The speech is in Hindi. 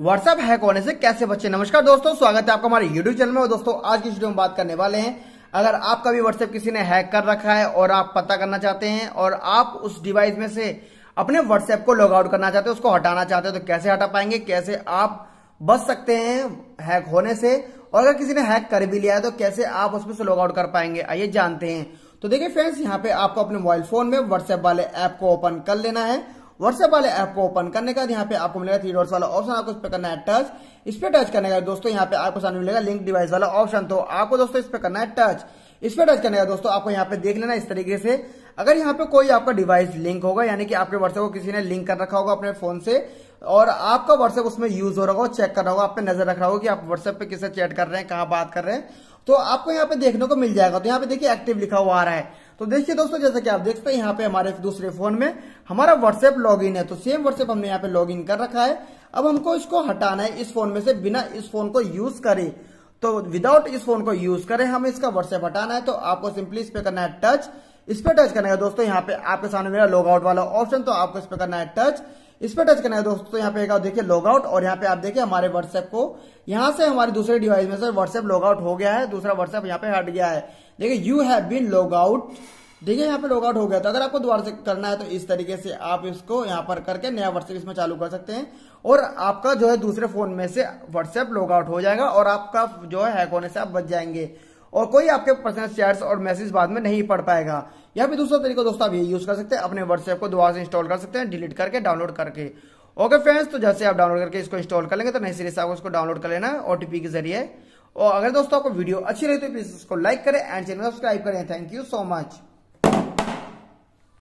व्हाट्सएप हैक होने से कैसे बचे नमस्कार दोस्तों स्वागत है आपका हमारे यूट्यूब चैनल में और दोस्तों आज की वीडियो में बात करने वाले हैं अगर आपका भी व्हाट्सएप किसी ने हैक कर रखा है और आप पता करना चाहते हैं और आप उस डिवाइस में से अपने व्हाट्सएप को लॉग आउट करना चाहते हैं उसको हटाना चाहते हैं तो कैसे हटा पाएंगे कैसे आप बच सकते हैं हैक होने से और अगर किसी ने हैक कर भी लिया है तो कैसे आप उसमें से लॉग आउट कर पाएंगे आइए जानते हैं तो देखिए फ्रेंड्स यहाँ पे आपको अपने मोबाइल फोन में व्हाट्सएप वाले ऐप को ओपन कर लेना है व्हाट्सएप वाले ऐप को ओपन करने का यहाँ पे आपको मिलेगा थ्री डॉट्स वाला ऑप्शन आपको इस पर करना है टच इस पर टच करने का दोस्तों यहाँ पे आपको सामने मिलेगा लिंक डिवाइस वाला ऑप्शन तो आपको दोस्तों इस पर करना है टच इस पर टच करने का दोस्तों आपको यहाँ पे देख लेना इस तरीके से अगर यहाँ पे कोई आपका डिवाइस लिंक होगा यानी कि आपके व्हाट्सएप को किसी ने लिंक कर रखा होगा अपने फोन से और आपका व्हाट्सएप उसमें यूज हो रहा होगा चेक कर रहा होगा आप पे नजर रख रहा होगा कि आप व्हाट्सएप पे किससे चैट कर रहे हैं कहाँ बात कर रहे हैं तो आपको यहाँ पे देखने को मिल जाएगा तो यहाँ पे देखिए एक्टिव लिखा हुआ आ रहा है तो देखिए दोस्तों जैसा कि आप देख सकते हैं यहाँ पे हमारे दूसरे फोन में हमारा व्हाट्सएप लॉगिन है तो सेम व्हाट्सएप हमने यहाँ पे लॉगिन कर रखा है अब हमको इसको हटाना है इस फोन में से बिना इस फोन को यूज करे तो विदाउट इस फोन को यूज करें हमें इसका व्हाट्सएप हटाना है तो आपको सिंपली इस पे करना है टच इस पे टच करना है दोस्तों यहाँ पे आपके सामने मेरा लॉग आउट वाला ऑप्शन तो आपको इस पे करना है टच इस पर टच करना है दोस्तों तो यहाँ पे देखिए लॉग आउट और यहाँ पे आप देखिए हमारे व्हाट्सएप को यहाँ से हमारे दूसरे डिवाइस में से व्हाट्सएप लॉग आउट हो गया है दूसरा व्हाट्सएप यहाँ पे हट गया है देखिए you have been log out देखिए यहाँ पे लॉग आउट हो गया तो अगर आपको दोबारा से करना है तो इस तरीके से आप इसको यहाँ पर करके नया व्हाट्सएप इसमें चालू कर सकते हैं और आपका जो है दूसरे फोन में से व्हाट्सएप लॉग आउट हो जाएगा और आपका जो है हैक होने से आप बच जाएंगे और कोई आपके पर्सनल चैट्स और मैसेज बाद में नहीं पढ़ पाएगा या फिर दूसरा तरीका दोस्तों आप ये यूज कर सकते हैं अपने व्हाट्सएप को दोबारा से इंस्टॉल कर सकते हैं डिलीट करके डाउनलोड करके ओके फ्रेंड्स तो जैसे आप डाउनलोड करके इसको इंस्टॉल कर लेंगे तो नई सीरीज आपको इसको डाउनलोड कर लेना ओटीपी के जरिए और अगर दोस्तों आपको वीडियो अच्छी लगी तो प्लीज इसको लाइक करें एंड चैनल सब्सक्राइब करें थैंक यू सो मच